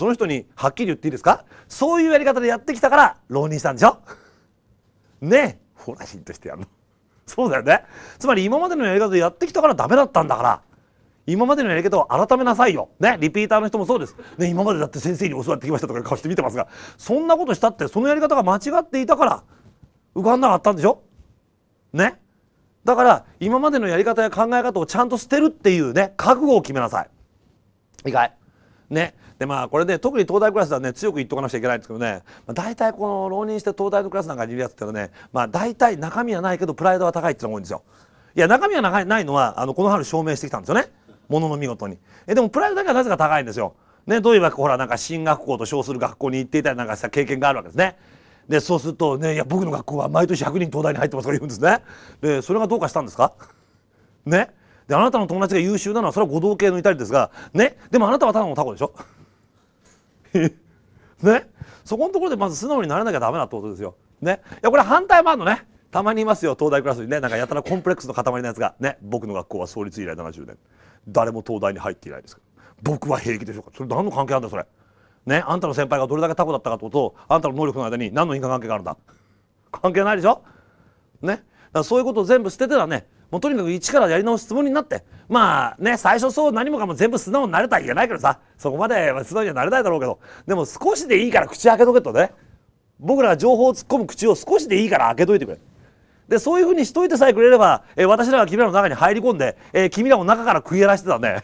その人にはっきり言っていいですかそういうやり方でやってきたから浪人したんでしょねえほらヒントしてやるのそうだよねつまり今までのやり方でやってきたからダメだったんだから今までのやり方を改めなさいよ。ね、リピーターの人もそうです。ね、今までだって先生に教わってきましたとか顔して見てますが、そんなことしたってそのやり方が間違っていたから浮かんなかったんでしょね。だから今までのやり方や考え方をちゃんと捨てるっていうね、覚悟を決めなさい。意外。ね。でまあこれね特に東大クラスはね強く言っとかなくちゃいけないんですけどね、まあ、大体この浪人して東大のクラスなんかにいるやつってのはねまあ大体中身はないけどプライドは高いっていうのが多いんですよ。いや中身はないのはあのこの春証明してきたんですよねものの見事に。えでもプライドだけはなぜか高いんですよ。ね、どういうわけほらなんか進学校と称する学校に行っていたりなんかした経験があるわけですね。でそうするとねいや僕の学校は毎年100人東大に入ってますとか言うんですね。でそれがどうかしたんですかねであなたの友達が優秀なのはそれは五道系のいたりですがねでもあなたはただのタコでしょ ねそこのところでまず素直にならなきゃダメだってことですよ。ねいやこれ反対もあるのね。たまにいますよ東大クラスにねなんかやたらコンプレックスの塊のやつがね僕の学校は創立以来70年誰も東大に入っていないですけど僕は平気でしょうかそれ何の関係あんだそれねあんたの先輩がどれだけタコだったかってこととあんたの能力の間に何の因果関係があるんだ関係ないでしょねだそういうことを全部捨ててたねもうとにかく一からやり直すつもりになってまあね最初そう何もかも全部素直になれたら言えないけどさそこまで素直にはなれないだろうけどでも少しでいいから口開けとけとね僕らが情報を突っ込む口を少しでいいから開けといてくれでそういうふうにしといてさえくれれば、えー、私らが君らの中に入り込んで、えー、君らも中から食い荒らしてたね。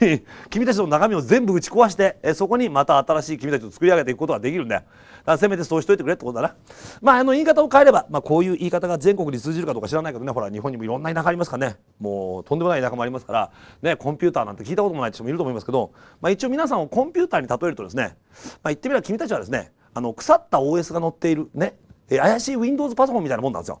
君たちの中身を全部打ち壊して、そこにまた新しい君たちを作り上げていくことができるんだよだからせめてそうしといてくれってことだなまああの言い方を変えれば、まあ、こういう言い方が全国に通じるかどうか知らないけどねほら日本にもいろんな田舎ありますからねもうとんでもない田舎もありますから、ね、コンピューターなんて聞いたこともない人もいると思いますけど、まあ、一応皆さんをコンピューターに例えるとですね、まあ、言ってみれば君たちはですねあの腐った OS が載っているね、怪しい Windows パソコンみたいなもんなんですよ。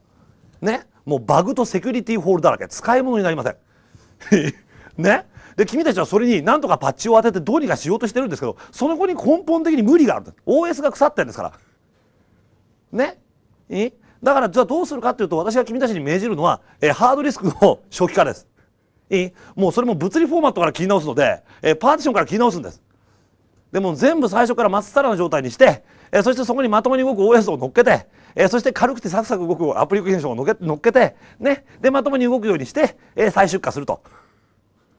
ねもうバグとセキュリティホールだらけ使い物になりません。ねで君たちはそれになんとかパッチを当ててどうにかしようとしてるんですけどその子に根本的に無理がある OS が腐ってるんですからねえだからじゃあどうするかっていうと私が君たちに命じるのは、えハードディスクの初期化ですいいもうそれも物理フォーマットから切り直すので、えパーティションから切り直すんですでも全部最初からまっさらな状態にして、えそしてそこにまともに動く OS を乗っけて、えそして軽くてサクサク動くアプリケーションを乗っけて、ね、でまともに動くようにして、え再出荷すると。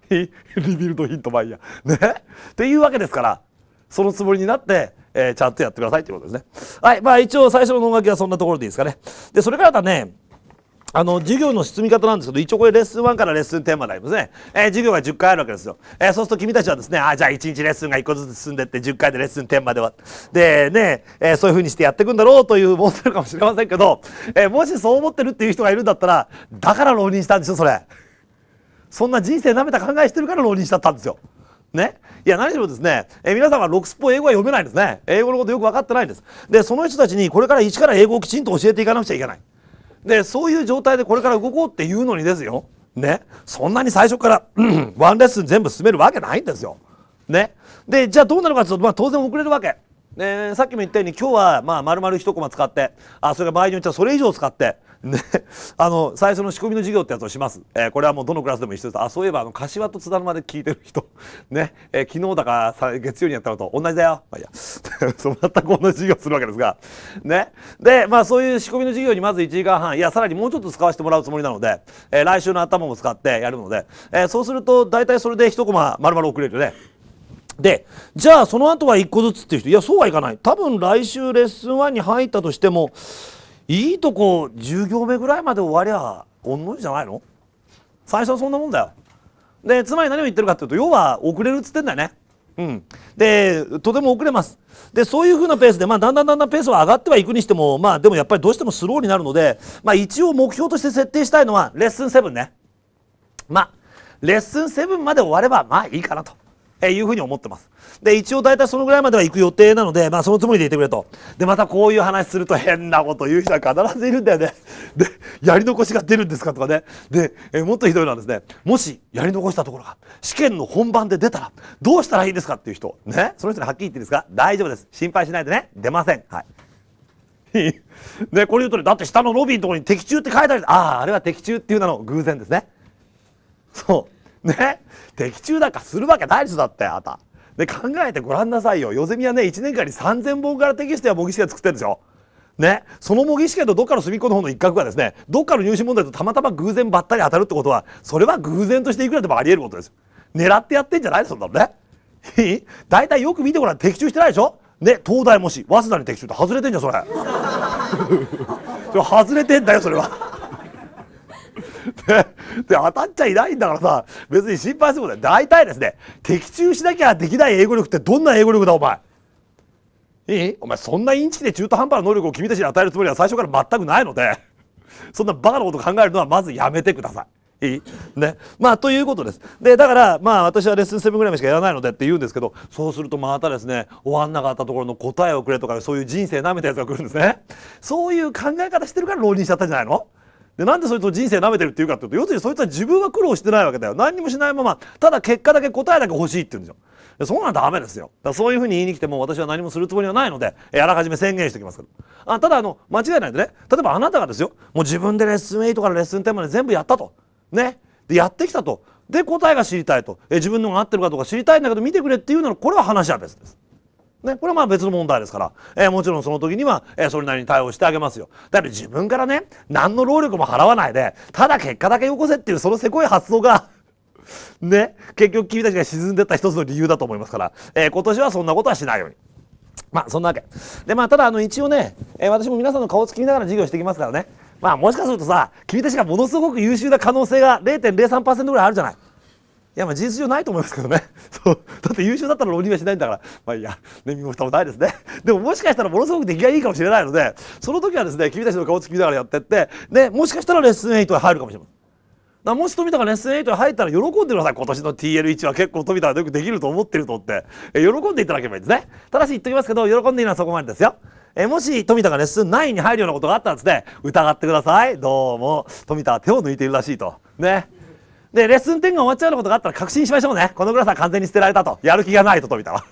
リビルドヒントバイヤー。ねっていうわけですから、そのつもりになって、えー、ちゃんとやってくださいということですね。はい。まあ一応最初の脳書きはそんなところでいいですかね。で、それからだね、あの、授業の進み方なんですけど、一応これレッスン1からレッスン10までありますね。えー、授業が10回あるわけですよ。えー、そうすると君たちはですね、あ、じゃあ1日レッスンが1個ずつ進んでって10回でレッスン10までは。で、ね、えー、そういうふうにしてやっていくんだろうという思ってるかもしれませんけど、えもしそう思ってるっていう人がいるんだったら、だから浪人したんでしょ、それ。そんな人生なめた考えしてるから浪人しちゃったんですよ。ね、いや何しろですね、え皆さんはロクスポ英語は読めないですね英語のことよく分かってないですでその人たちにこれから一から英語をきちんと教えていかなくちゃいけないでそういう状態でこれから動こうっていうのにですよねそんなに最初から、ワンレッスン全部進めるわけないんですよねでじゃあどうなるかというと、まあ、当然遅れるわけ、ね、さっきも言ったように今日はまあ丸々一コマ使ってあそれが場合によってはそれ以上使ってね、あの最初の仕込みの授業ってやつをします、えー、これはもうどのクラスでも一緒ですあそういえばあの柏と津田沼で聞いてる人 ね、えー、昨日だから月曜にやったのと同じだよ、まあ、いや そう全く同じ授業するわけですがねでまあそういう仕込みの授業にまず1時間半いやさらにもうちょっと使わせてもらうつもりなので、えー、来週の頭も使ってやるので、えー、そうすると大体それで1コマ丸々遅れるねでじゃあその後は1個ずつっていう人いやそうはいかない多分来週レッスン1に入ったとしてもいいとこ10行目ぐらいまで終わりゃんの字じゃないの最初はそんなもんだよ。でつまり何を言ってるかっていうと要は遅れるっつってんだよね。うん、でとても遅れますでそういうふうなペースで、まあ、だんだんだんだんペースは上がってはいくにしても、まあ、でもやっぱりどうしてもスローになるので、まあ、一応目標として設定したいのはレッスン7ねまあレッスン7まで終わればまあいいかなとえいうふうに思ってます。で、一応大体そのぐらいまでは行く予定なので、まあそのつもりでいてくれと。で、またこういう話すると変なこと言う人は必ずいるんだよね。で、やり残しが出るんですかとかね。で、えもっとひどいのはですね、もしやり残したところが試験の本番で出たらどうしたらいいんですかっていう人、ね、その人にはっきり言っていいですか大丈夫です。心配しないでね。出ません。はい。で、これ言うとね、だって下のロビーのところに的中って書いてある。ああ、あれは的中っていうなの偶然ですね。そう。ね的中なんかするわけないでしょだってあなた。で考えてごらんなさいよヨゼミはね1年間に3,000本からテキストや模擬試験作ってるんですよ。ね、その模擬試験とどっかの隅っこの方の一角がですねどっかの入試問題とたまたま偶然ばったり当たるってことはそれは偶然としていくらでもありえることです狙ってやってんじゃないですうね大体よく見てごらん的中してないでしょね東大模試早稲田に的中って外れてんじゃんそれ それ外れてんだよそれはで当たっちゃいないんだからさ別に心配することない大体ですね的中しなきゃできない英語力ってどんな英語力だお前いいお前そんなインチキで中途半端な能力を君たちに与えるつもりは最初から全くないのでそんなバカなこと考えるのはまずやめてください。いいね、まあということです。でだからまあ私はレッスン7ぐらいしかやらないのでって言うんですけどそうするとまたですね終わんなかったところの答えをくれとかそういう人生なめたやつが来るんですね。そういう考え方してるから浪人しちゃったんじゃないのでなんでそいつを人生舐めてるっていうかっていうと要するにそいつは自分は苦労してないわけだよ何にもしないままただ結果だけ答えだけ欲しいって言うんですよでそんなんダメですよだそういうふうに言いに来ても私は何もするつもりはないのであらかじめ宣言しておきますけどあただあの間違いないでね例えばあなたがですよもう自分でレッスン8からレッスン10まで全部やったとねでやってきたとで答えが知りたいとえ自分のが合ってるかどうか知りたいんだけど見てくれっていうならこれは話は別ですね、これはまあ別の問題ですから、えー、もちろんその時には、えー、それなりに対応してあげますよ。だって自分からね、何の労力も払わないで、ただ結果だけよこせっていうそのせこい発想が ね、結局君たちが沈んでった一つの理由だと思いますから、えー、今年はそんなことはしないように。まあそんなわけ。で、まあただあの一応ね、え私も皆さんの顔つき見ながら授業してきますからね、まあもしかするとさ、君たちがものすごく優秀な可能性が0.03%ぐらいあるじゃない。やまあ事実上ないと思いますけどね そうだって優勝だったら浪人はしないんだからまあいやねも蓋もないですね でももしかしたらものすごく出来がいいかもしれないのでその時はですね君たちの顔つき見ながらやってってでもしかしたらレッスン8へ入るかもしれませんだもし富田がレッスン8に入ったら喜んでください今年の TL1 は結構富田がよくできると思ってると思って喜んでいただければいいですねただし言っときますけど喜んでいいのはそこまでですよえもし富田がレッスン9に入るようなことがあったらですね疑ってくださいどうも富田は手を抜いているらしいとねでレッスン10が終わっちゃうようなことがあったら確信しましょうねこのグラスは完全に捨てられたとやる気がないとびたは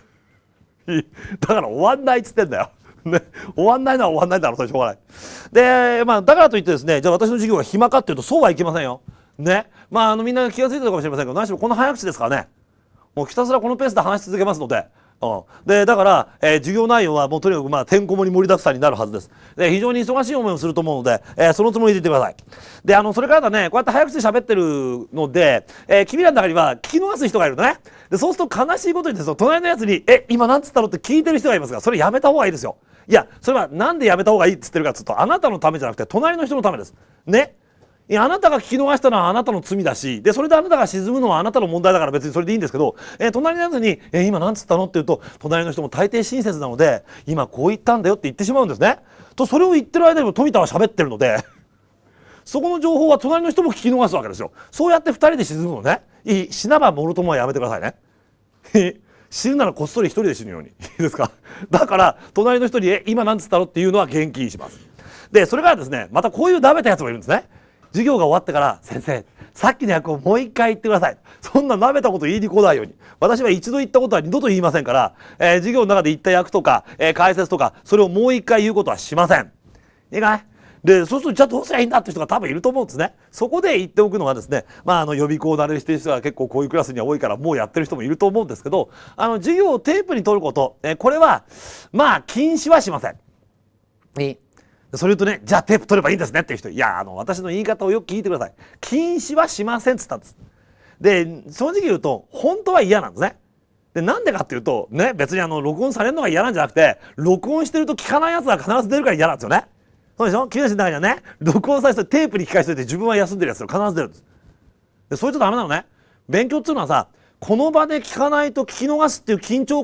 だから終わんないっつってんだよね、終わんないのは終わんないんだろうそれしょうがないで、まあ、だからといってですねじゃあ私の授業が暇かっていうとそうはいきませんよねまああのみんな気が付いてたかもしれませんけど何しろこの早口ですからねもうひたすらこのペースで話し続けますのでうん、でだから、えー、授業内容はもうとにかくまあてんこ盛り盛りだくさんになるはずですで非常に忙しい思いをすると思うので、えー、そのつもりでいてくださいであのそれからだねこうやって早口で喋ってるので、えー、君らの中には聞き逃す人がいるのねでそうすると悲しいことにですよ隣のやつに「え今何つったの?」って聞いてる人がいますがそれやめた方がいいですよいやそれは何でやめた方がいいっつってるかっつうとあなたのためじゃなくて隣の人のためですねあなたが聞き逃したのはあなたの罪だしでそれであなたが沈むのはあなたの問題だから別にそれでいいんですけど、え隣のやに「え今何つったの?」って言うと隣の人も大抵親切なので「今こう言ったんだよ」って言ってしまうんですね。とそれを言ってる間にも富田は喋ってるので そこの情報は隣の人も聞き逃すわけですよ。そうやって2人で沈むのね。いい死なばもろともはやめてくださいね。死ぬならこっそり一人で死ぬように。いいですかだから隣の人に「え今何つったの?」っていうのは気にします。でそれからですねまたこういうダメたやつもいるんですね。授業が終わってから先生さっきの役をもう一回言ってくださいそんな舐めたこと言いに来ないように私は一度言ったことは二度と言いませんから、えー、授業の中で言った役とか、えー、解説とかそれをもう一回言うことはしませんいいかいでそうするとじゃあどうすりゃいいんだって人が多分いると思うんですねそこで言っておくのがですね、まあ、あの予備校慣れしてる人が結構こういうクラスには多いからもうやってる人もいると思うんですけどあの授業をテープに取ること、えー、これはまあ禁止はしません。いいそれとね、じゃあテープ取ればいいんですねっていう人、いや、あの、私の言い方をよく聞いてください。禁止はしませんっつったんです。で、正直言うと、本当は嫌なんですね。で、なんでかっていうと、ね、別にあの、録音されるのが嫌なんじゃなくて、録音してると聞かないやつが必ず出るから嫌なんですよね。そうでしょ木ちの中にはね、録音させてテープに聞かせておいて自分は休んでるやつが必ず出るんです。で、それちょっとダメなのね。勉強っていうのはさ、この場で聞かないと聞き逃すっていう緊張感